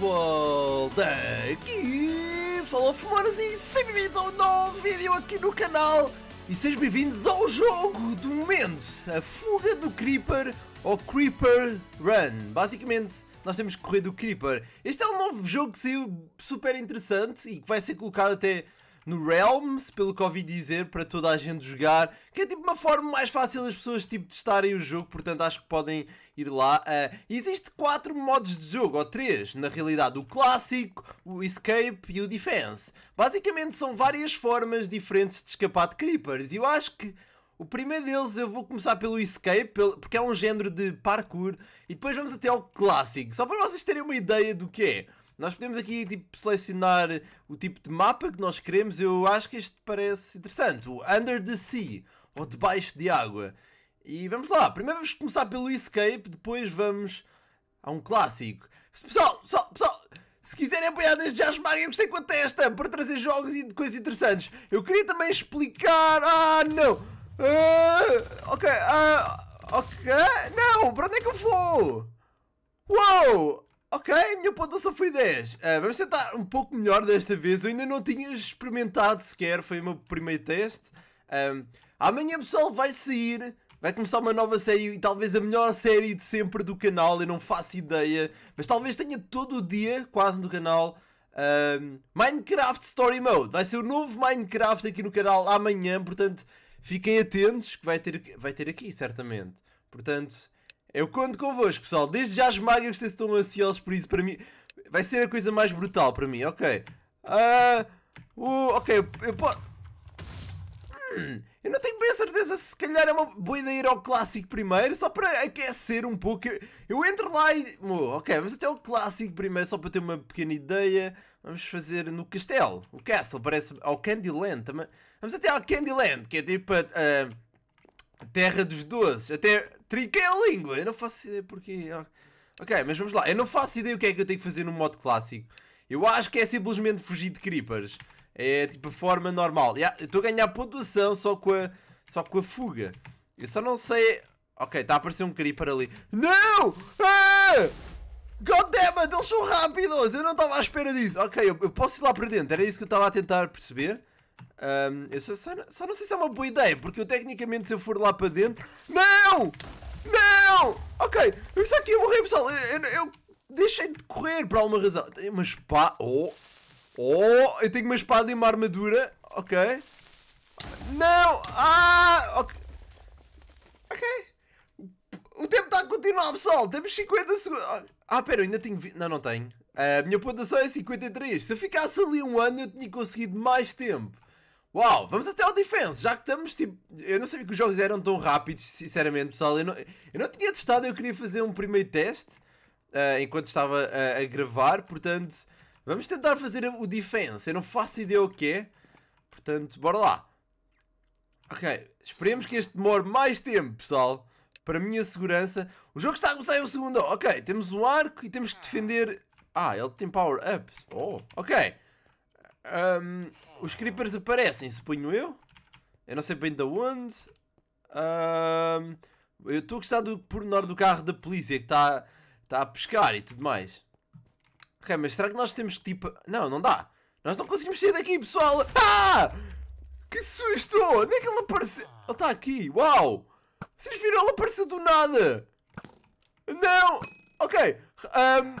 futebol daqui falou e sejam bem-vindos a um novo vídeo aqui no canal e sejam bem-vindos ao jogo do momento, a fuga do Creeper ou Creeper Run. Basicamente, nós temos que correr do Creeper. Este é um novo jogo que saiu super interessante e que vai ser colocado até no Realms, pelo que ouvi dizer, para toda a gente jogar, que é tipo uma forma mais fácil das pessoas tipo, testarem o jogo, portanto acho que podem ir lá. Uh, existe quatro modos de jogo, ou três, na realidade, o clássico, o escape e o defense. Basicamente são várias formas diferentes de escapar de creepers, e eu acho que o primeiro deles eu vou começar pelo escape, porque é um género de parkour, e depois vamos até ao clássico, só para vocês terem uma ideia do que é. Nós podemos aqui tipo, selecionar o tipo de mapa que nós queremos. Eu acho que este parece interessante. O Under the Sea, ou debaixo de água. E vamos lá. Primeiro vamos começar pelo Escape, depois vamos a um clássico. Pessoal, pessoal, pessoal, se quiserem apoiar desde já, esmaguem gostei com a testa para trazer jogos e coisas interessantes. Eu queria também explicar... Ah, não! Uh, ok, ah... Uh, ok... Não, para onde é que eu vou? Uou! Ok, a minha pontuação foi 10. Uh, eh, vamos tentar um pouco melhor desta vez. Eu ainda não tinha experimentado sequer, foi o meu primeiro teste. Um, amanhã, pessoal, vai sair. Vai começar uma nova série e talvez a melhor série de sempre do canal. Eu não faço ideia. Mas talvez tenha todo o dia, quase, no canal. Um, Minecraft Story Mode. Vai ser o novo Minecraft aqui no canal amanhã. Portanto, fiquem atentos que vai ter, vai ter aqui, certamente. Portanto. Eu conto convosco, pessoal. Desde já esmaga que se estão ansiosos por isso. Para mim, vai ser a coisa mais brutal para mim. Ok. Ah. Uh, ok, eu, eu posso. Hum, eu não tenho bem a certeza se calhar é uma boa ideia ir ao clássico primeiro, só para aquecer um pouco. Eu, eu entro lá e. Oh, ok, vamos até ao clássico primeiro, só para ter uma pequena ideia. Vamos fazer no castelo, o castle, parece. Ao Candyland também. Vamos até ao Candyland, que é tipo. Uh, Terra dos Doces. Até trinquei a língua. Eu não faço ideia porquê. Ok, mas vamos lá. Eu não faço ideia o que é que eu tenho que fazer no modo clássico. Eu acho que é simplesmente fugir de creepers. É tipo a forma normal. Estou a ganhar pontuação só com a, só com a fuga. Eu só não sei... Ok, está a aparecer um creeper ali. Não! Ah! God damn it, eles são rápidos! Eu não estava à espera disso. Ok, eu, eu posso ir lá para dentro. Era isso que eu estava a tentar perceber. Um, eu só, só, só, não sei se é uma boa ideia, porque eu tecnicamente se eu for lá para dentro... Não! Não! Ok, eu só que ia morrer, pessoal. Eu, eu, eu, deixei de correr por alguma razão. Tenho uma espada... Oh! Oh! Eu tenho uma espada e uma armadura. Ok. Não! Ah! Ok. Ok. O tempo está a continuar, pessoal. Temos 50 segundos. Ah, ah, pera, eu ainda tenho... Não, não tenho. A ah, minha pontuação é 53. Se eu ficasse ali um ano, eu tinha conseguido mais tempo. Uau, vamos até ao defense, já que estamos tipo. Eu não sabia que os jogos eram tão rápidos, sinceramente, pessoal. Eu não, eu não tinha testado, eu queria fazer um primeiro teste uh, enquanto estava eh, a gravar, portanto, vamos tentar fazer o defense. Eu não faço ideia o que é, portanto, bora lá. Ok, esperemos que este demore mais tempo, pessoal, para a minha segurança. O jogo está a começar em um segundo. Ok, temos um arco e temos que defender. Ah, ele tem power-ups. Oh, ok. Um, os creepers aparecem, suponho eu. Eu não sei bem de onde. Um, eu estou a gostar do pormenor do carro da polícia que está tá a pescar e tudo mais. Ok, mas será que nós temos que tipo. Não, não dá. Nós não conseguimos sair daqui, pessoal. Ah! Que susto! Onde é que ele apareceu? Ele está aqui. Uau! Vocês viram? Ele apareceu do nada. Não! Ok. Um,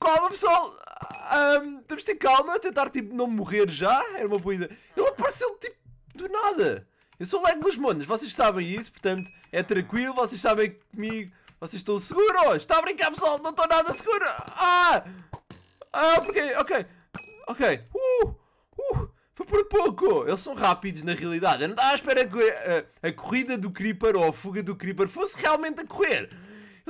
calma, pessoal um, temos de ter calma, tentar tipo não morrer já. Era uma boa ideia. Ele apareceu tipo do nada. Eu sou o Lego dos vocês sabem isso, portanto é tranquilo, vocês sabem comigo. Vocês estão seguros? Está a brincar, pessoal? Não estou nada seguro! Ah! Ah, porque. Ok. Ok. Uh! Uh! Foi por pouco! Eles são rápidos na realidade. Eu não estava à espera que a, eh, a, a corrida do Creeper ou a fuga do Creeper fosse realmente a correr.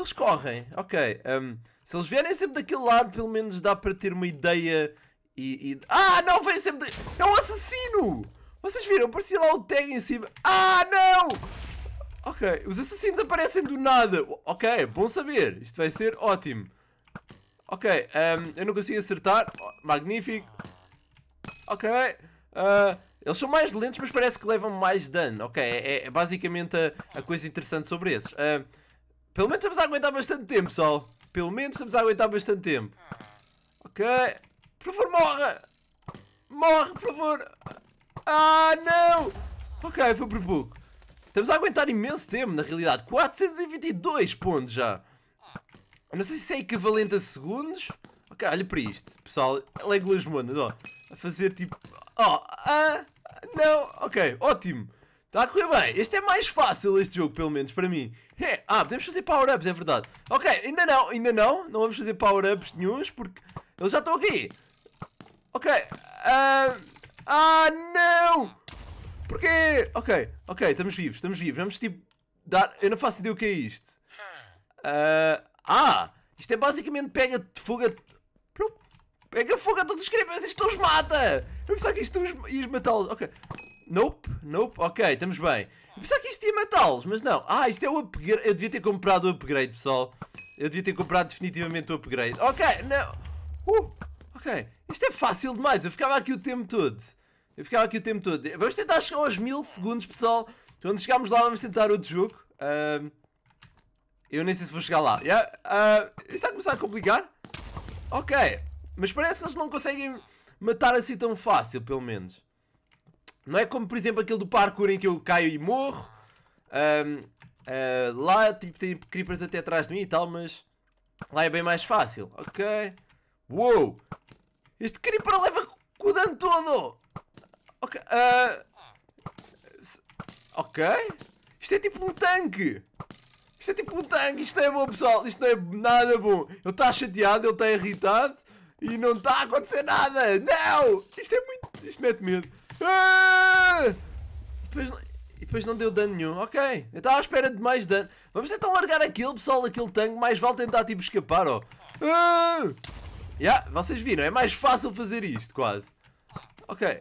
Eles correm, ok. Um, se eles vierem sempre daquele lado, pelo menos dá para ter uma ideia e. e... Ah, não, vem sempre. De... É um assassino! Vocês viram? Parecia lá o tag em cima. Ah, não! Ok, os assassinos aparecem do nada. Ok, bom saber. Isto vai ser ótimo. Ok, um, eu não consigo acertar. Oh, magnífico. Ok. Uh, eles são mais lentos, mas parece que levam mais dano. Ok, é, é basicamente a, a, coisa interessante sobre esses. Uh, pelo menos estamos a aguentar bastante tempo, pessoal. Pelo menos estamos a aguentar bastante tempo. Ok. Por favor, morra! Morre, por favor! Ah, não! Ok, foi por pouco. Estamos a aguentar imenso tempo, na realidade. 422 pontos já. Não sei se é equivalente a segundos. Ok, olha para isto, pessoal. Ela é glasmona, ó. A fazer tipo... Oh, ah, não, ok, ótimo. Está a correr bem. Este é mais fácil, este jogo, pelo menos, para mim. É. Ah, podemos fazer power-ups, é verdade. Ok, ainda não, ainda não. Não vamos fazer power-ups nenhums, porque eles já estão aqui. Ok. Uh... Ah, não! Porquê? Ok, ok, estamos vivos, estamos vivos. Vamos, tipo, dar... Eu não faço ideia o que é isto. Uh... Ah! Isto é basicamente pega fogo fuga... Pega fuga todos os creepers, isto os mata! Eu pensava que isto os... mata matá-los. Ok. Nope, nope, ok, estamos bem. Eu pensava que isto ia matá-los, mas não. Ah, isto é o upgrade. Eu devia ter comprado o upgrade, pessoal. Eu devia ter comprado definitivamente o upgrade. Ok, não. Uh, ok, isto é fácil demais. Eu ficava aqui o tempo todo. Eu ficava aqui o tempo todo. Vamos tentar chegar aos mil segundos, pessoal. Quando chegarmos lá, vamos tentar outro jogo. eu nem sei se vou chegar lá. Yeah? Uh, está a começar a complicar? Ok, mas parece que eles não conseguem matar assim tão fácil, pelo menos. Não é como, por exemplo, aquele do parkour em que eu caio e morro. Um, uh, ah, lá, tipo, tem creepers até atrás de mim e tal, mas... Lá é bem mais fácil. Ok. Uou! Este creeper leva o dano todo! Ok. Uh, ok. Isto é tipo um tanque. Isto é tipo um tanque. Isto não é bom, pessoal. Isto não é nada bom. Ele está chateado, ele está irritado. E não está a acontecer nada. Não! Isto é muito... Isto mete medo. E ah! depois, depois não deu dano nenhum. Ok, eu estava à espera de mais dano. Vamos então largar aquilo, pessoal, aquele tanque. Mais vale tentar tipo escapar, ó. Oh. Ah! Yeah, vocês viram, é mais fácil fazer isto, quase. Ok.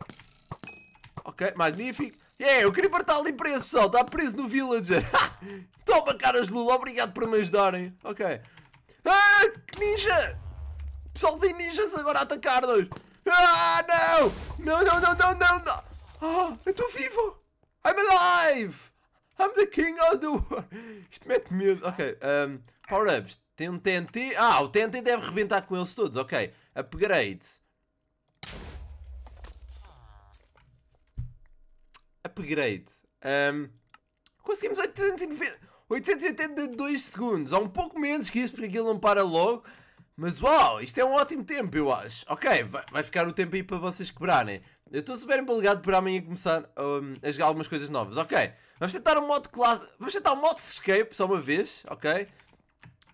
Ok, magnífico. Yeah, eu queria está ali preso, pessoal. Está preso no villager. Toma, caras Lula. Obrigado por me ajudarem. Ok. Ah, que ninja! Pessoal, vem ninjas agora a atacar-nos. Ah, não! Não, não, não, não, não, ah, eu estou vivo! I'm alive! I'm the king of the world! Isto mete medo. Ok, um, power-ups. Tem um TNT. Ah, o TNT deve rebentar com eles todos. Ok, upgrade. Upgrade. Um, conseguimos 882 segundos. Há um pouco menos que isso, porque aquilo não para logo. Mas uau, isto é um ótimo tempo, eu acho. Ok, vai, vai ficar o tempo aí para vocês quebrarem. Eu estou super empolgado por amanhã começar um, a jogar algumas coisas novas. Ok, vamos tentar um modo classe. Vamos tentar um modo escape só uma vez, ok?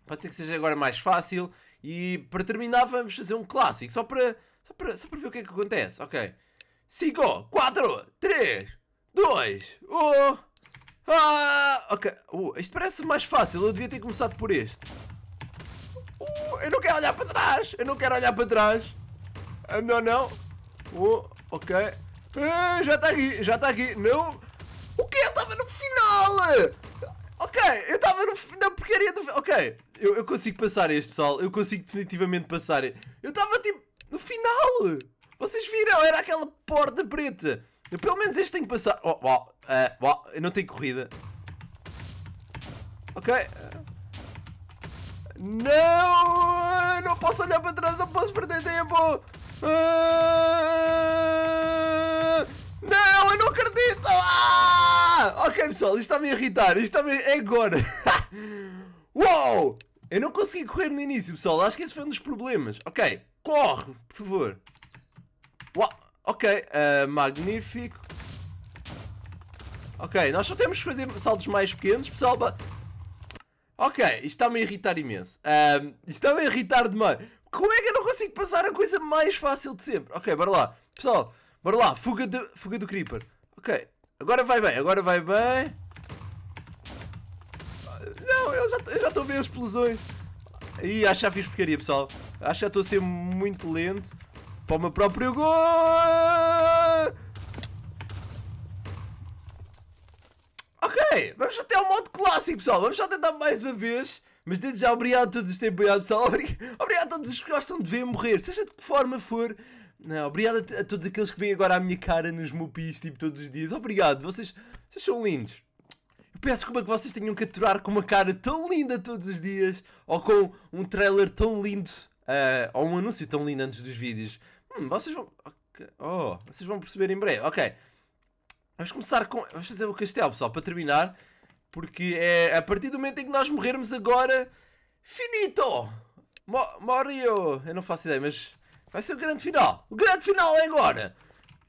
Pode ser que seja agora mais fácil. E para terminar, vamos fazer um clássico, só para, só para, só para ver o que é que acontece. Ok, 5, 4, 3, 2, 1. Ah, ok, uh, isto parece mais fácil. Eu devia ter começado por este eu não quero olhar para trás. Eu não quero olhar para trás. Ah, não, não. Oh, ok. Ah, já está aqui, já está aqui. Não. O que? Eu estava no final. Ok, eu estava na porcaria do... Ok, eu, eu consigo passar este, pessoal. Eu consigo definitivamente passar. Eu estava, tipo, no final. Vocês viram? Era aquela porta preta. Eu, pelo menos este tem que passar. Oh, oh, uh, oh, eu não tenho corrida. Ok. Não! Não posso olhar pra trás, não posso perder tempo! Ah, não, eu não acredito! Ah, ok, pessoal, isto está-me a irritar. Isto está-me é agora. Uou! Eu não consegui correr no início, pessoal. Acho que esse foi um dos problemas. Ok, corre, por favor. Uau! Ok, uh, magnífico. Ok, nós só temos que fazer saltos mais pequenos, pessoal. Ok, isto está-me a irritar imenso. Um, isto está-me a irritar demais. Como é que eu não consigo passar a coisa mais fácil de sempre? Ok, bora lá. Pessoal, bora lá. Fuga, de, fuga do Creeper. Ok, agora vai bem, agora vai bem. Não, eu já, eu já estou a ver as explosões. Ih, acho que já fiz porcaria, pessoal. Acho que já estou a ser muito lento para o meu próprio gol. vamos até ao modo clássico, pessoal. Vamos só tentar mais uma vez. Mas desde já, obrigado a todos os tempos obrigado pessoal. Obrigado a todos os que gostam de ver morrer, seja de que forma for. Não, obrigado a, a, todos aqueles que vêm agora à minha cara nos mupis, tipo, todos os dias. Obrigado, vocês, vocês são lindos. Eu peço como é que vocês tenham que aturar com uma cara tão linda todos os dias, ou com um trailer tão lindo, uh, ou um anúncio tão lindo antes dos vídeos. Hum, vocês vão... Okay. Oh, vocês vão perceber em breve. Ok. Vamos começar com. Vamos fazer o castelo, pessoal, para terminar. Porque é a partir do momento em que nós morrermos agora. Finito! Morreu! Mario! Eu não faço ideia, mas vai ser o grande final! O grande final é agora!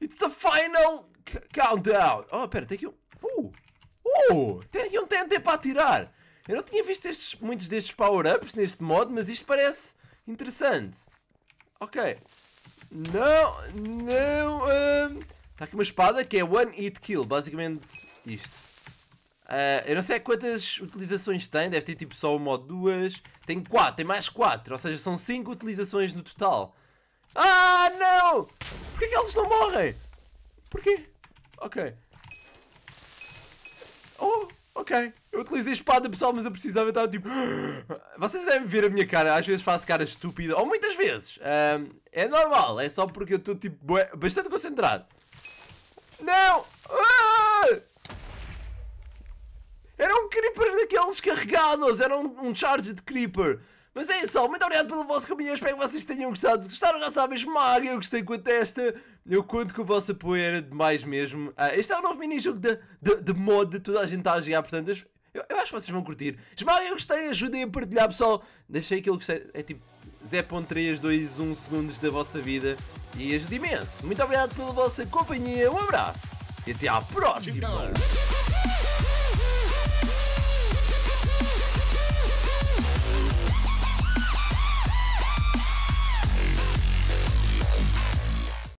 It's the final countdown! Oh, pera, tem aqui um. Uh! Uh! Tem aqui um TNT para atirar! Eu não tinha visto estes, muitos destes power-ups neste modo, mas isto parece interessante. Ok. Não, não. Hum, Está aqui uma espada que é One Hit Kill, basicamente isto. Uh, eu não sei quantas utilizações tem, deve ter tipo só uma ou duas. Tem quatro, tem mais quatro, ou seja, são cinco utilizações no total. Ah, não! Porquê que eles não morrem? Porquê? Ok. Oh, ok. Eu utilizei espada, pessoal, mas eu precisava estar tipo... Vocês devem ver a minha cara, às vezes faço cara estúpida, ou muitas vezes. Uh, é normal, é só porque eu estou tipo bastante concentrado. Não! Ah! Era um creeper daqueles carregados, era um, um charge de creeper. Mas é isso, muito obrigado pelo vosso caminho, espero que vocês tenham gostado. Se gostaram, já sabem, esmaga, eu gostei com a testa. Eu conto com o vosso apoio, era demais mesmo. Ah, este é o novo mini-jogo de, de, de mod, toda a gente está a jogar, portanto, eu, eu acho que vocês vão curtir. Esmaga, eu gostei, ajudem a partilhar, pessoal. Deixei aquilo que é, é tipo... 0.321 segundos da vossa vida e ajude imenso. Muito obrigado pela vossa companhia, um abraço e até à próxima!